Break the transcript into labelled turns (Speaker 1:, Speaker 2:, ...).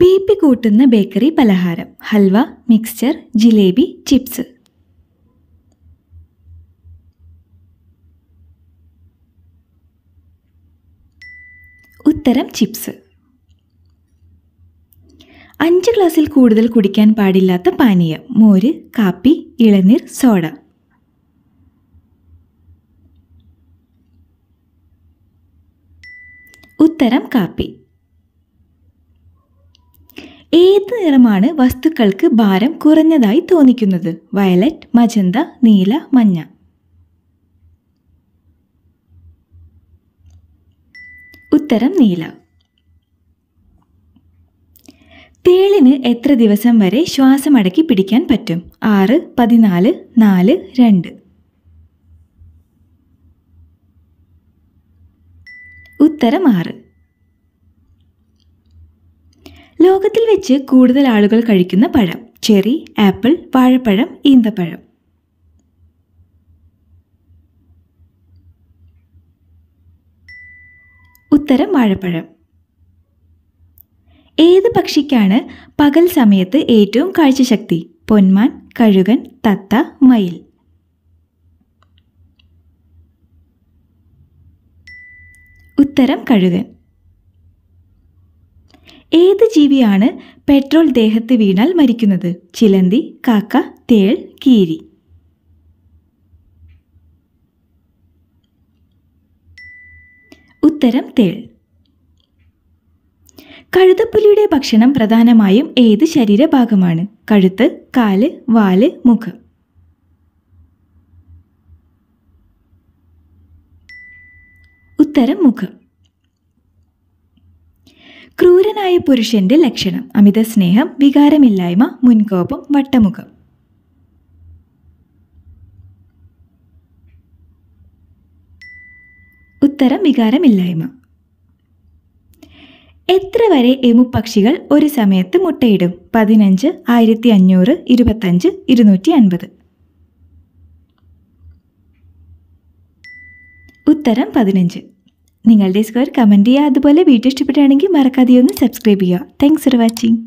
Speaker 1: B P കൂട്ടുന്ന bakery പലഹാരം halwa mixture jalebi chips ഉത്തരം ചിപ്സ് അഞ്ച് ഗ്ലാസ്സിൽ കൂടുതൽ കുടിക്കാൻ പാടില്ലാത്ത പാനീയം മോര് കാപ്പി ഇളനീർ സോഡ ഉത്തരം കാപ്പി ഏത് നിറമാണ് വസ്തുക്കൾക്ക് ഭാരം കുറഞ്ഞതായി തോന്നിക്കുന്നത് വയലറ്റ് മജന്ത നീല മഞ്ഞ ഉത്തരം നീല തേളിന് എത്ര ദിവസം വരെ ശ്വാസം അടക്കി പിടിക്കാൻ പറ്റും ആറ് പതിനാല് നാല് രണ്ട് ഉത്തരം ആറ് ലോകത്തിൽ വെച്ച് കൂടുതൽ ആളുകൾ കഴിക്കുന്ന പഴം ചെറി ആപ്പിൾ വാഴപ്പഴം ഈന്തപ്പഴം ഉത്തരം വാഴപ്പഴം ഏത് പക്ഷിക്കാണ് പകൽ സമയത്ത് ഏറ്റവും കാഴ്ചശക്തി പൊന്മാൻ കഴുകൻ തത്ത മയിൽ ഉത്തരം കഴുകൻ ഏത് ജീവിയാണ് പെട്രോൾ ദേഹത്ത് വീണാൽ മരിക്കുന്നത് ചിലന്തി കാക്ക തേൾ കീരി ഉത്തരം തേൾ കഴുതപ്പുലിയുടെ ഭക്ഷണം പ്രധാനമായും ഏത് ശരീരഭാഗമാണ് കഴുത്ത് കാല് വാല് മുഖം ഉത്തരം മുഖം ക്രൂരനായ പുരുഷന്റെ ലക്ഷണം അമിത സ്നേഹം വികാരമില്ലായ്മ മുൻകോപം വട്ടമുഖം ഉത്തരം വികാരമില്ലായ്മ എത്ര വരെ എമുപക്ഷികൾ ഒരു സമയത്ത് മുട്ടയിടും പതിനഞ്ച് ആയിരത്തി അഞ്ഞൂറ് ഇരുപത്തഞ്ച് ഇരുന്നൂറ്റി അൻപത് ഉത്തരം പതിനഞ്ച് നിങ്ങളുടെ സ്ക്വയർ കമൻറ്റ് ചെയ്യുക അതുപോലെ വീഡിയോ ഇഷ്ടപ്പെട്ടാണെങ്കിൽ മറക്കാതെ ഒന്ന് സബ്സ്ക്രൈബ് ചെയ്യുക താങ്ക്സ് ഫോർ വാച്ചിങ്